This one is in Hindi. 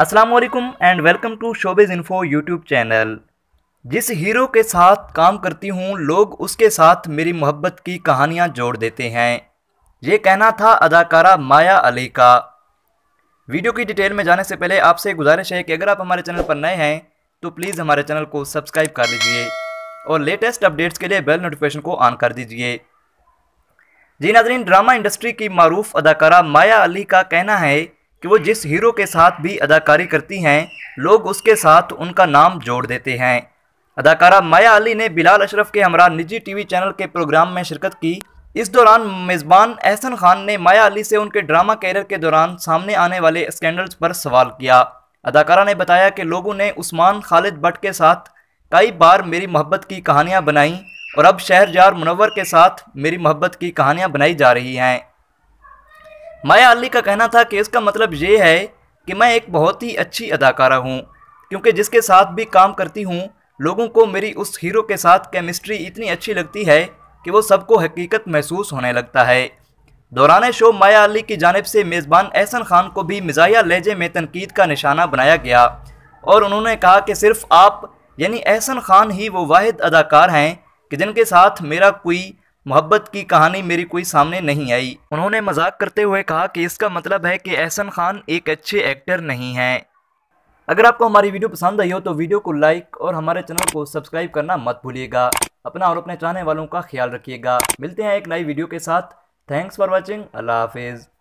असलम एंड वेलकम टू शोबेज इन्फो यूट्यूब चैनल जिस हीरो के साथ काम करती हूँ लोग उसके साथ मेरी मोहब्बत की कहानियाँ जोड़ देते हैं ये कहना था अदाकारा माया अली का वीडियो की डिटेल में जाने से पहले आपसे गुजारिश है कि अगर आप हमारे चैनल पर नए हैं तो प्लीज़ हमारे चैनल को सब्सक्राइब कर लीजिए और लेटेस्ट अपडेट्स के लिए बेल नोटिफिकेशन को ऑन कर दीजिए जी नाजरीन ड्रामा इंडस्ट्री की मरूफ अदाकारा माया अली का कहना है कि वो जिस हीरो के साथ भी अदाकारी करती हैं लोग उसके साथ उनका नाम जोड़ देते हैं अदाकारा माया अली ने बिलाल अशरफ के हमरा निजी टीवी चैनल के प्रोग्राम में शिरकत की इस दौरान मेज़बान एहसन खान ने माया अली से उनके ड्रामा कैरियर के दौरान सामने आने वाले स्कैंडल्स पर सवाल किया अदाकारा ने बताया कि लोगों ने उस्मान खालिद भट्ट के साथ कई बार मेरी मोहब्बत की कहानियाँ बनाईं और अब शहरजार मुनवर के साथ मेरी मोहब्बत की कहानियाँ बनाई जा रही हैं माया अली का कहना था कि इसका मतलब ये है कि मैं एक बहुत ही अच्छी अदाकारा हूँ क्योंकि जिसके साथ भी काम करती हूँ लोगों को मेरी उस हीरो के साथ केमिस्ट्री इतनी अच्छी लगती है कि वो सबको हकीकत महसूस होने लगता है दौरान शो माया अली की जानब से मेज़बान एहसन खान को भी मिजाया लहजे में तनकीद का निशाना बनाया गया और उन्होंने कहा कि सिर्फ आप यानी एहसन खान ही वो वाद अदाकार हैं कि जिनके साथ मेरा कोई मोहब्बत की कहानी मेरी कोई सामने नहीं आई उन्होंने मजाक करते हुए कहा कि इसका मतलब है कि एहसन खान एक अच्छे एक्टर नहीं हैं अगर आपको हमारी वीडियो पसंद आई हो तो वीडियो को लाइक और हमारे चैनल को सब्सक्राइब करना मत भूलिएगा अपना और अपने चाहने वालों का ख्याल रखिएगा मिलते हैं एक नई वीडियो के साथ थैंक्स फॉर वॉचिंग अल्लाह हाफिज़